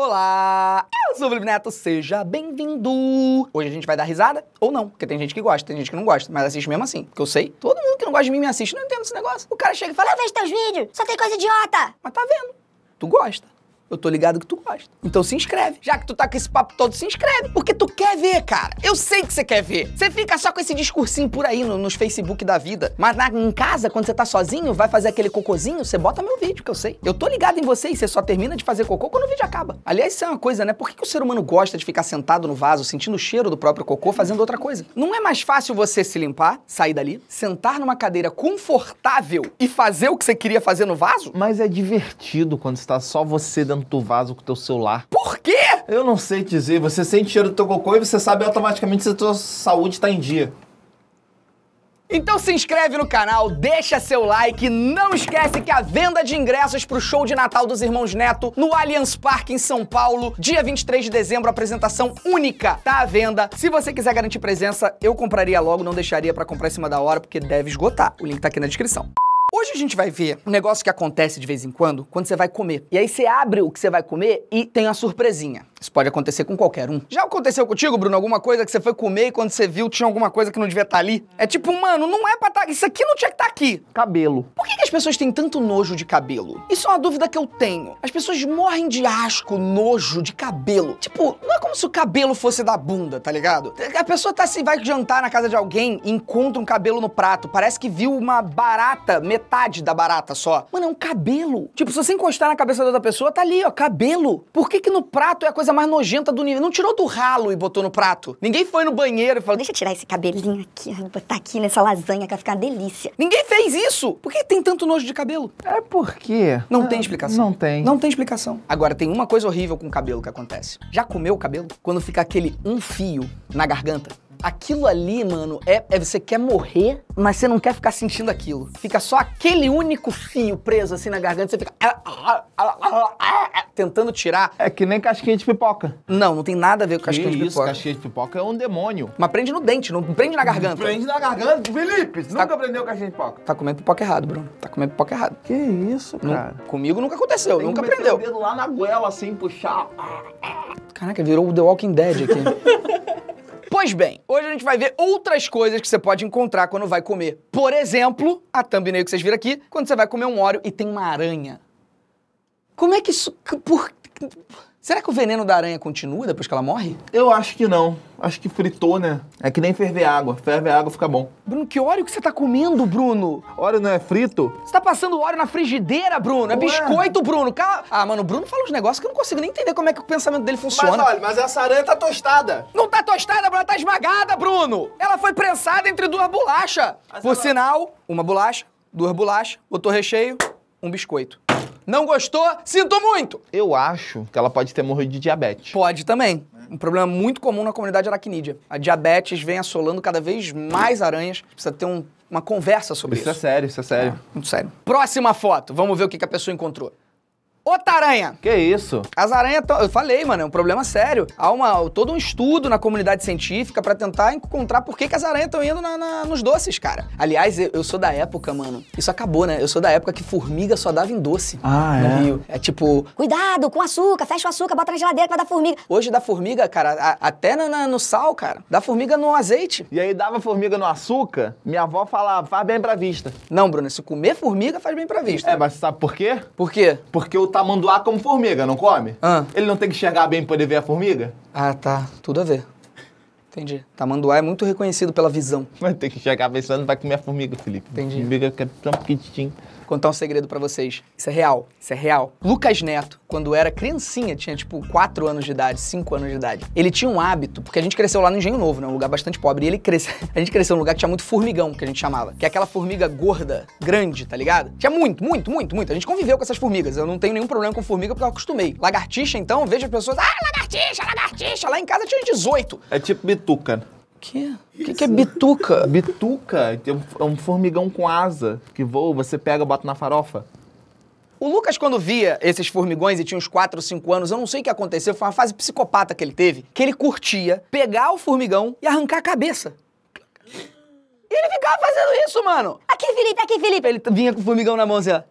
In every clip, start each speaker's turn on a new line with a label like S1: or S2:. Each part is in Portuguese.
S1: Olá, eu sou o Felipe Neto, seja bem-vindo! Hoje a gente vai dar risada ou não, porque tem gente que gosta, tem gente que não gosta, mas assiste mesmo assim, porque eu sei, todo mundo que não gosta de mim me assiste, não entendo esse negócio. O cara chega e fala, eu vejo teus vídeos, só tem coisa idiota! Mas tá vendo, tu gosta. Eu tô ligado que tu gosta. Então se inscreve. Já que tu tá com esse papo todo, se inscreve. Porque tu quer ver, cara. Eu sei que você quer ver. Você fica só com esse discursinho por aí no, nos Facebook da vida. Mas na, em casa, quando você tá sozinho, vai fazer aquele cocôzinho, você bota meu vídeo, que eu sei. Eu tô ligado em você e você só termina de fazer cocô quando o vídeo acaba. Aliás, isso é uma coisa, né? Por que, que o ser humano gosta de ficar sentado no vaso, sentindo o cheiro do próprio cocô, fazendo outra coisa? Não é mais fácil você se limpar, sair dali, sentar numa cadeira confortável e fazer o que você queria fazer no vaso? Mas é divertido quando está só você dentro no teu vaso com o teu celular. Por quê? Eu não sei dizer. Você sente cheiro do teu cocô e você sabe automaticamente se a tua saúde está em dia. Então se inscreve no canal, deixa seu like, não esquece que a venda de ingressos para o show de Natal dos Irmãos Neto no Allianz Parque em São Paulo, dia 23 de dezembro, apresentação única, tá à venda. Se você quiser garantir presença, eu compraria logo, não deixaria para comprar em cima da hora, porque deve esgotar. O link tá aqui na descrição. Hoje a gente vai ver um negócio que acontece de vez em quando, quando você vai comer. E aí você abre o que você vai comer e tem uma surpresinha. Isso pode acontecer com qualquer um. Já aconteceu contigo, Bruno, alguma coisa que você foi comer e quando você viu tinha alguma coisa que não devia estar tá ali? É tipo, mano, não é pra estar... Tá, isso aqui não tinha que estar tá aqui. Cabelo. Por que as pessoas têm tanto nojo de cabelo? Isso é uma dúvida que eu tenho. As pessoas morrem de asco, nojo de cabelo. Tipo, não é como se o cabelo fosse da bunda, tá ligado? A pessoa tá se vai jantar na casa de alguém e encontra um cabelo no prato. Parece que viu uma barata, metade da barata só. Mano, é um cabelo. Tipo, se você encostar na cabeça da outra pessoa, tá ali, ó, cabelo. Por que que no prato é a coisa mais nojenta do nível? Não tirou do ralo e botou no prato. Ninguém foi no banheiro e falou: "Deixa eu tirar esse cabelinho aqui, botar aqui nessa lasanha que vai ficar uma delícia". Ninguém fez isso. Por que tem tanto tanto nojo de cabelo? É porque. Não, ah, tem explicação. Não tem. Não tem explicação. Agora, tem uma coisa horrível com o cabelo que acontece. Já comeu o cabelo? Quando fica aquele um fio na garganta? Aquilo ali, mano, é, é você quer morrer, mas você não quer ficar sentindo aquilo. Fica só aquele único fio preso assim na garganta, você fica ah, ah, ah, tentando tirar. É que nem casquinha de pipoca. Não, não tem nada a ver com casquinha de pipoca. Casquinha de pipoca é um demônio. Mas prende no dente, não prende na garganta. Prende na garganta, Felipe. Você tá... nunca aprendeu casquinha de pipoca. Tá comendo pipoca errado, Bruno. Tá comendo pipoca errado. Que isso, cara? Não, comigo nunca aconteceu, nunca aprendeu. O dedo lá na goela assim, puxar. Caraca, virou o The Walking Dead aqui. Pois bem, hoje a gente vai ver outras coisas que você pode encontrar quando vai comer. Por exemplo, a thumbnail que vocês viram aqui, quando você vai comer um óleo e tem uma aranha. Como é que isso. Por. Será que o veneno da aranha continua depois que ela morre? Eu acho que não. Acho que fritou, né? É que nem ferver água. Ferve água, fica bom. Bruno, que óleo que você tá comendo, Bruno? Óleo não é frito? Você tá passando óleo na frigideira, Bruno? É Ué. biscoito, Bruno. Cala... Ah, mano, o Bruno fala uns negócios que eu não consigo nem entender como é que o pensamento dele funciona. Mas olha, mas essa aranha tá tostada. Não tá tostada, Bruno. Ela tá esmagada, Bruno. Ela foi prensada entre duas bolachas. Mas Por ela... sinal, uma bolacha, duas bolachas, botou recheio, um biscoito. Não gostou? Sinto muito! Eu acho que ela pode ter morrido de diabetes. Pode também. Um problema muito comum na comunidade aracnídea. A diabetes vem assolando cada vez mais aranhas. Precisa ter um, uma conversa sobre isso. É isso é sério, isso é sério. É, muito sério. Próxima foto. Vamos ver o que, que a pessoa encontrou. Outra aranha. Que isso? As aranhas Eu falei, mano, é um problema sério. Há uma, todo um estudo na comunidade científica para tentar encontrar por que, que as aranhas estão indo na, na, nos doces, cara. Aliás, eu, eu, sou da época, mano. Isso acabou, né? Eu sou da época que formiga só dava em doce. Ah, no é? Rio. É tipo. Cuidado com açúcar, fecha o açúcar, bota na geladeira que vai dar formiga. Hoje dá formiga, cara, a, até na, na, no sal, cara. Dá formiga no azeite. E aí dava formiga no açúcar, minha avó falava, faz bem pra vista. Não, Bruno, se comer formiga faz bem pra vista. É, mas sabe por quê? Por quê? Porque o tamanduá como formiga, não come? Ah. Ele não tem que enxergar bem pra poder ver a formiga? Ah, tá. Tudo a ver. Entendi. Tamanduá é muito reconhecido pela visão. Mas tem que enxergar bem, senão não vai comer a formiga, Felipe. Entendi. Formiga que é tão pequitinho contar um segredo para vocês. Isso é real, isso é real. Lucas Neto, quando era criancinha, tinha tipo 4 anos de idade, 5 anos de idade. Ele tinha um hábito, porque a gente cresceu lá no Engenho Novo, né? Um lugar bastante pobre. E ele cresceu. A gente cresceu num lugar que tinha muito formigão, que a gente chamava. Que é aquela formiga gorda, grande, tá ligado? Tinha muito, muito, muito, muito. A gente conviveu com essas formigas. Eu não tenho nenhum problema com formiga porque eu acostumei. Lagartixa, então, vejo as pessoas. Ah, lagartixa, lagartixa. Lá em casa tinha 18. É tipo bituca. Né? Que? O que, que, é bituca? bituca é, é um formigão com asa que voa, você pega, e bota na farofa. O Lucas, quando via esses formigões e tinha uns 4 ou 5 anos, eu não sei o que aconteceu, foi uma fase psicopata que ele teve, que ele curtia pegar o formigão e arrancar a cabeça. E ele ficava fazendo isso, mano. Aqui, Felipe, aqui, Felipe. Ele vinha com o formigão na mão assim, ó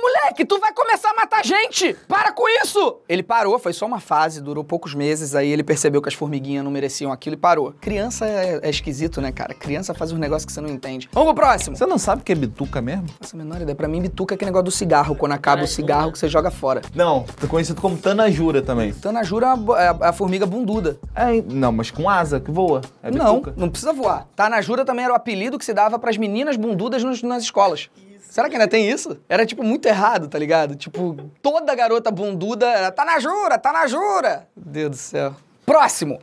S1: moleque, tu vai começar a matar gente! Para com isso! Ele parou, foi só uma fase, durou poucos meses, aí ele percebeu que as formiguinhas não mereciam aquilo e parou. Criança é, é esquisito, né, cara? Criança faz uns negócios que você não entende. Vamos pro próximo! Você não sabe o que é bituca mesmo? Essa menor ideia. Pra mim, bituca é aquele negócio do cigarro, quando acaba o cigarro que você joga fora. Não, tô conhecido como tanajura também. Tanajura é, é a, é a, a formiga bunduda. É, não, mas com asa, que voa. É bituca. Não, não precisa voar. Tanajura também era o apelido que se dava pras meninas bundudas nos, nas escolas. Será que ainda tem isso? Era, tipo, muito errado, tá ligado? Tipo, toda garota bunduda era, tá na jura, tá na jura. Meu Deus do céu. Próximo!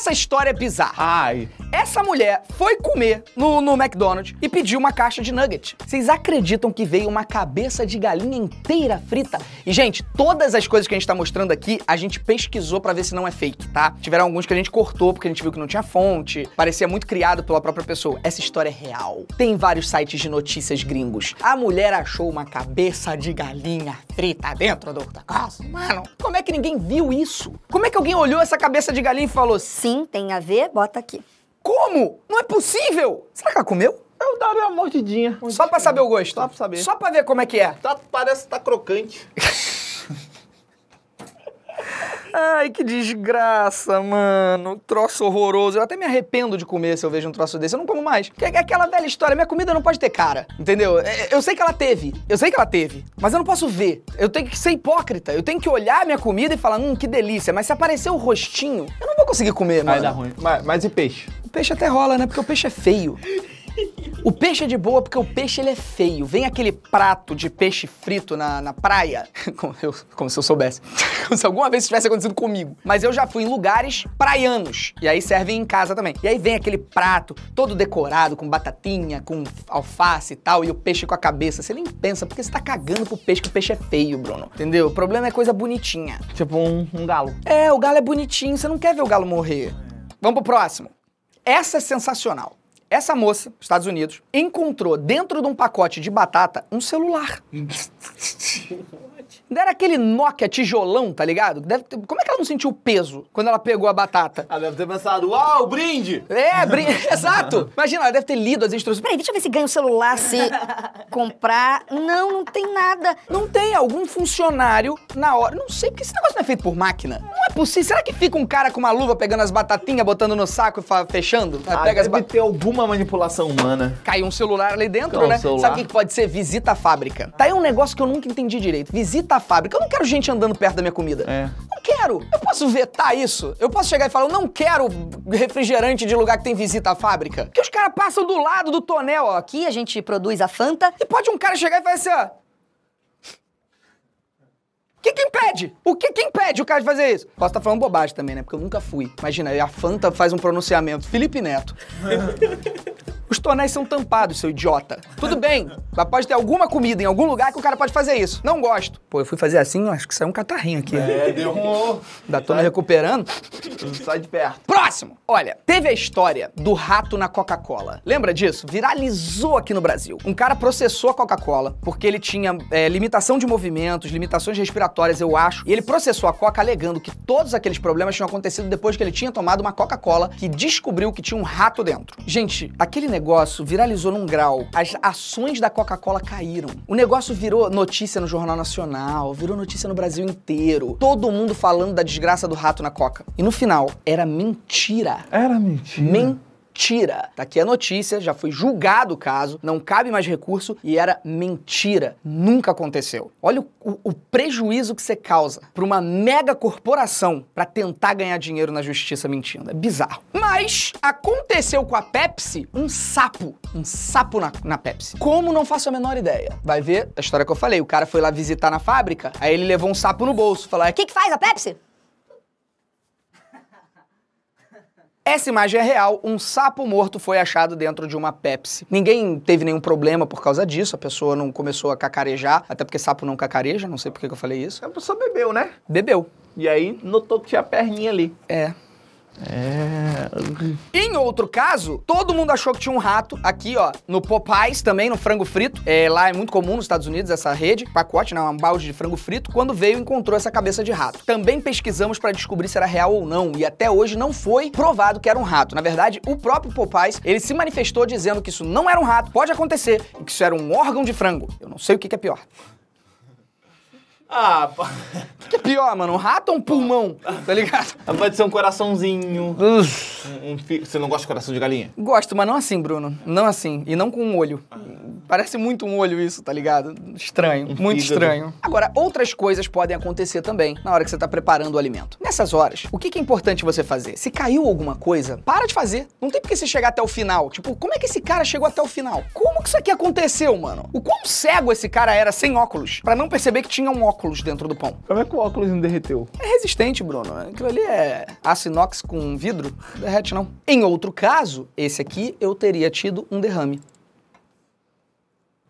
S1: Essa história é bizarra. Ai. Essa mulher foi comer no, no McDonald's e pediu uma caixa de nugget. Vocês acreditam que veio uma cabeça de galinha inteira frita? E, gente, todas as coisas que a gente tá mostrando aqui, a gente pesquisou para ver se não é fake, tá? Tiveram alguns que a gente cortou porque a gente viu que não tinha fonte, parecia muito criado pela própria pessoa. Essa história é real. Tem vários sites de notícias gringos. A mulher achou uma cabeça de galinha frita dentro do octacalço. Mano, como é que ninguém viu isso? Como é que alguém olhou essa cabeça de galinha e falou, sim, Sim, tem a ver, bota aqui. Como? Não é possível! Será que ela comeu? Eu daria uma mordidinha. Só pra saber o gosto? Só pra saber. Só pra ver como é que é. Tá, parece que tá crocante. Ai, que desgraça, mano. Troço horroroso. Eu até me arrependo de comer se eu vejo um troço desse. Eu não como mais. Porque é, é aquela velha história. Minha comida não pode ter cara, entendeu? É, é, eu sei que ela teve. Eu sei que ela teve. Mas eu não posso ver. Eu tenho que ser hipócrita. Eu tenho que olhar minha comida e falar, hum, que delícia. Mas se aparecer o rostinho, eu não conseguir comer, Vai mano. Vai dar ruim. Mas, mas e peixe? O peixe até rola, né? Porque o peixe é feio. O peixe é de boa porque o peixe ele é feio. Vem aquele prato de peixe frito na, na praia. Como, eu, como se eu soubesse. como se alguma vez isso tivesse acontecido comigo. Mas eu já fui em lugares praianos. E aí servem em casa também. E aí vem aquele prato todo decorado, com batatinha, com alface e tal, e o peixe com a cabeça. Você nem pensa, porque você tá cagando pro peixe, que o peixe é feio, Bruno. Entendeu? O problema é coisa bonitinha. Tipo um, um galo. É, o galo é bonitinho, você não quer ver o galo morrer. Vamos pro próximo. Essa é sensacional. Essa moça, Estados Unidos, encontrou dentro de um pacote de batata um celular. Não era aquele Nokia tijolão, tá ligado? Deve ter... Como é que ela não sentiu o peso quando ela pegou a batata? Ela deve ter pensado, uau, brinde! É, brinde, exato! Imagina, ela deve ter lido as instruções. Peraí, deixa eu ver se ganha o celular, se comprar. Não, não tem nada. Não tem algum funcionário na hora. Não sei, porque esse negócio não é feito por máquina possível. Tipo, será que fica um cara com uma luva pegando as batatinhas, botando no saco e fechando? Ah, pega deve as ter alguma manipulação humana. Caiu um celular ali dentro, Caiu né? Um Sabe o que pode ser? Visita à fábrica. Tá aí um negócio que eu nunca entendi direito. Visita à fábrica. Eu não quero gente andando perto da minha comida. É. Não quero. Eu posso vetar isso? Eu posso chegar e falar, eu não quero refrigerante de lugar que tem visita à fábrica? Que os caras passam do lado do tonel, ó. Aqui a gente produz a Fanta. E pode um cara chegar e falar assim, ó... O que, que impede? O que, que impede o cara de fazer isso? Posso estar tá falando bobagem também, né? Porque eu nunca fui. Imagina, a Fanta faz um pronunciamento. Felipe Neto. Os tonéis são tampados, seu idiota. Tudo bem, mas pode ter alguma comida em algum lugar que o cara pode fazer isso. Não gosto. Pô, eu fui fazer assim, acho que saiu um catarrinho aqui. É, deu um... Ainda tô me recuperando. Sai de perto. Próximo! Olha, teve a história do rato na Coca-Cola. Lembra disso? Viralizou aqui no Brasil. Um cara processou a Coca-Cola porque ele tinha é, limitação de movimentos, limitações respiratórias, eu acho. E ele processou a Coca alegando que todos aqueles problemas tinham acontecido depois que ele tinha tomado uma Coca-Cola que descobriu que tinha um rato dentro. Gente, aquele negócio negócio viralizou num grau. As ações da Coca-Cola caíram. O negócio virou notícia no Jornal Nacional, virou notícia no Brasil inteiro. Todo mundo falando da desgraça do rato na Coca. E no final, era mentira. Era mentira. Mentira mentira. Tá aqui a notícia, já foi julgado o caso, não cabe mais recurso e era mentira. Nunca aconteceu. Olha o, o, o prejuízo que você causa para uma mega corporação para tentar ganhar dinheiro na justiça mentindo. É bizarro. Mas aconteceu com a Pepsi um sapo. Um sapo na, na Pepsi. Como não faço a menor ideia. Vai ver a história que eu falei. O cara foi lá visitar na fábrica, aí ele levou um sapo no bolso. Falou: O é, que, que faz a Pepsi? Essa imagem é real, um sapo morto foi achado dentro de uma Pepsi. Ninguém teve nenhum problema por causa disso, a pessoa não começou a cacarejar, até porque sapo não cacareja, não sei por que eu falei isso. A pessoa bebeu, né? Bebeu. E aí notou que tinha a perninha ali. É. É... Em outro caso, todo mundo achou que tinha um rato aqui, ó, no Popeyes também, no frango frito. É, lá é muito comum nos Estados Unidos essa rede, pacote, né, um balde de frango frito. Quando veio, encontrou essa cabeça de rato. Também pesquisamos para descobrir se era real ou não, e até hoje não foi provado que era um rato. Na verdade, o próprio Popeyes, ele se manifestou dizendo que isso não era um rato, pode acontecer, e que isso era um órgão de frango. Eu não sei o que, que é pior. Ah, pá. O que é pior, mano? Um rato ou um pulmão? Tá ligado? Pode ser um coraçãozinho. Uf. Um, um fi... Você não gosta de coração de galinha? Gosto, mas não assim, Bruno. Não assim. E não com um olho. Parece muito um olho isso, tá ligado? Estranho. Um muito fígado. estranho. Agora, outras coisas podem acontecer também na hora que você tá preparando o alimento. Nessas horas, o que é importante você fazer? Se caiu alguma coisa, para de fazer. Não tem por que você chegar até o final. Tipo, como é que esse cara chegou até o final? Como que isso aqui aconteceu, mano? O quão cego esse cara era sem óculos para não perceber que tinha um óculos? óculos dentro do pão. Como é que o óculos não derreteu? É resistente, Bruno. Aquilo ali é aço inox com vidro, não derrete não. Em outro caso, esse aqui eu teria tido um derrame.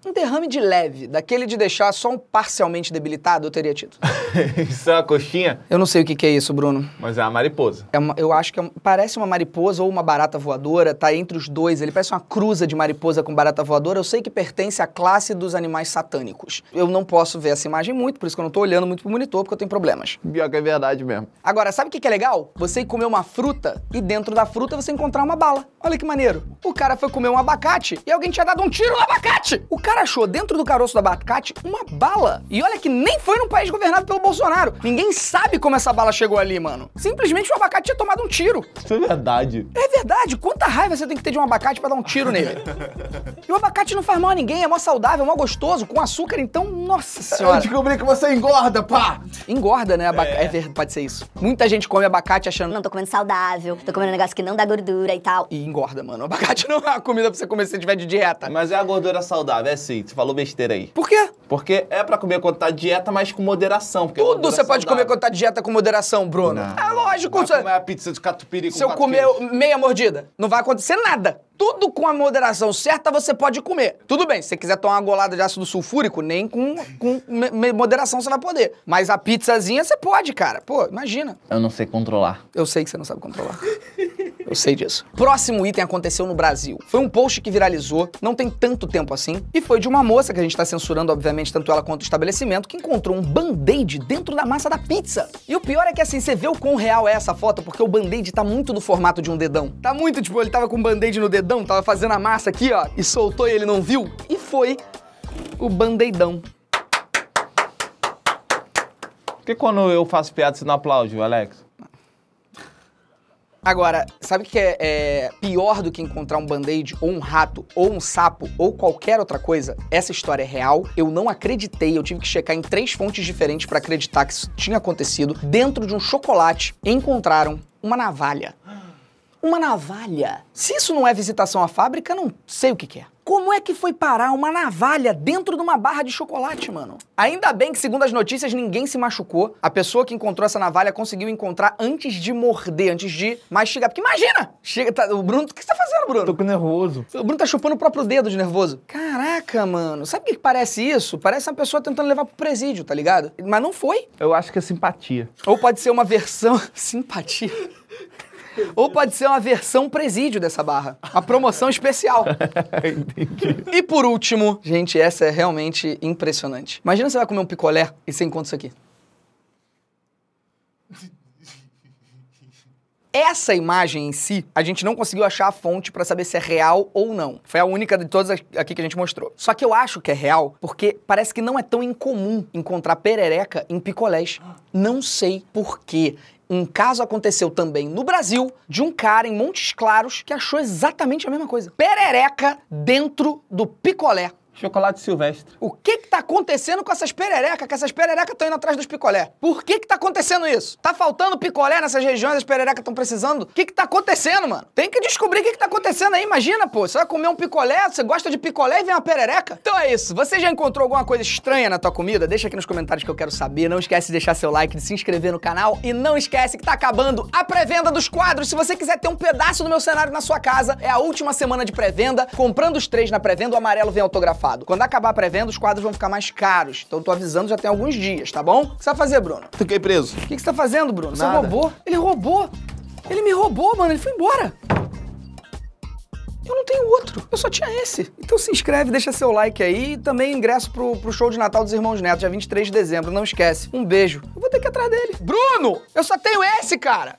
S1: Um derrame de leve, daquele de deixar só um parcialmente debilitado, eu teria tido. isso é uma coxinha? Eu não sei o que, que é isso, Bruno. Mas é uma mariposa. É uma, eu acho que é, parece uma mariposa ou uma barata voadora, tá entre os dois. Ele parece uma cruza de mariposa com barata voadora. Eu sei que pertence à classe dos animais satânicos. Eu não posso ver essa imagem muito, por isso que eu não tô olhando muito pro monitor, porque eu tenho problemas. Pior que é verdade mesmo. Agora, sabe o que, que é legal? Você comer uma fruta e dentro da fruta você encontrar uma bala. Olha que maneiro. O cara foi comer um abacate e alguém tinha dado um tiro no abacate. O cara achou dentro do caroço do abacate uma bala. E olha que nem foi num país governado pelo Bolsonaro. Ninguém sabe como essa bala chegou ali, mano. Simplesmente o abacate tinha tomado um tiro. Isso é verdade. É verdade. Quanta raiva você tem que ter de um abacate para dar um tiro nele. e o abacate não faz mal a ninguém, é mó saudável, é mó gostoso, com açúcar, então, nossa senhora. Eu descobri que você engorda, pá! Engorda, né? Abaca... É. é verdade, pode ser isso. Muita gente come abacate achando. Não, tô comendo saudável, tô comendo um negócio que não dá gordura e tal. E engorda, mano. O abacate verdade não é uma comida pra você comer se você tiver de dieta. Mas é a gordura saudável, é sim. Você falou besteira aí. Por quê? Porque é pra comer quando tá dieta, mas com moderação. Tudo você pode comer quando tá dieta com moderação, Bruno. Não. É lógico. Vai você... comer a pizza de catupiry com Se eu comer queijos. meia mordida, não vai acontecer nada. Tudo com a moderação certa você pode comer. Tudo bem, se você quiser tomar uma golada de ácido sulfúrico, nem com, com moderação você vai poder. Mas a pizzazinha você pode, cara. Pô, imagina. Eu não sei controlar. Eu sei que você não sabe controlar. Eu sei disso. Próximo item aconteceu no Brasil. Foi um post que viralizou, não tem tanto tempo assim, e foi de uma moça que a gente está censurando, obviamente, tanto ela quanto o estabelecimento, que encontrou um band-aid dentro da massa da pizza. E o pior é que assim, você vê o quão real é essa foto, porque o band-aid tá muito do formato de um dedão. Tá muito, tipo, ele tava com um band-aid no dedão, tava fazendo a massa aqui, ó, e soltou e ele não viu. E foi o bandeidão. Por que quando eu faço piada você não aplaude, Alex? Agora, sabe o que é, é, pior do que encontrar um band-aid ou um rato ou um sapo ou qualquer outra coisa? Essa história é real. Eu não acreditei, eu tive que checar em três fontes diferentes para acreditar que isso tinha acontecido. Dentro de um chocolate encontraram uma navalha uma navalha. Se isso não é visitação à fábrica, não sei o que, que é. Como é que foi parar uma navalha dentro de uma barra de chocolate, mano? Ainda bem que, segundo as notícias, ninguém se machucou. A pessoa que encontrou essa navalha conseguiu encontrar antes de morder, antes de mastigar. Porque imagina! Chega, tá, o Bruno, o que você tá fazendo, Bruno? Tô com nervoso. O Bruno tá chupando o próprio dedo de nervoso. Caraca, mano. Sabe o que parece isso? Parece uma pessoa tentando levar pro presídio, tá ligado? Mas não foi. Eu acho que é simpatia. Ou pode ser uma versão. simpatia? Ou pode ser uma versão presídio dessa barra. A promoção especial. E por último, gente, essa é realmente impressionante. Imagina você vai comer um picolé e você encontra isso aqui. Essa imagem em si, a gente não conseguiu achar a fonte para saber se é real ou não. Foi a única de todas aqui que a gente mostrou. Só que eu acho que é real porque parece que não é tão incomum encontrar perereca em picolés. Não sei por quê. Um caso aconteceu também no Brasil de um cara em Montes Claros que achou exatamente a mesma coisa. Perereca dentro do picolé. Chocolate silvestre. O que que tá acontecendo com essas pererecas? Que essas pererecas estão indo atrás dos picolé. Por que que tá acontecendo isso? Tá faltando picolé nessas regiões, as pererecas estão precisando? O que que tá acontecendo, mano? Tem que descobrir o que que tá acontecendo aí. Imagina, pô, você vai comer um picolé, você gosta de picolé e vem uma perereca? Então é isso. Você já encontrou alguma coisa estranha na tua comida? Deixa aqui nos comentários que eu quero saber. Não esquece de deixar seu like, de se inscrever no canal e não esquece que tá acabando a pré-venda dos quadros. Se você quiser ter um pedaço do meu cenário na sua casa, é a última semana de pré-venda. Comprando os três na pré-venda, o amarelo vem autografado estofado. Quando acabar a pré-venda, os quadros vão ficar mais caros. Então eu tô avisando já tem alguns dias, tá bom? O que você vai fazer, Bruno? Fiquei preso. O que, você tá fazendo, Bruno? Nada. Você roubou? Ele roubou! Ele me roubou, mano. Ele foi embora. Eu não tenho outro. Eu só tinha esse. Então se inscreve, deixa seu like aí e também ingresso pro, pro show de Natal dos Irmãos Neto, dia 23 de dezembro. Não esquece. Um beijo. Eu vou ter que ir atrás dele. Bruno! Eu só tenho esse, cara!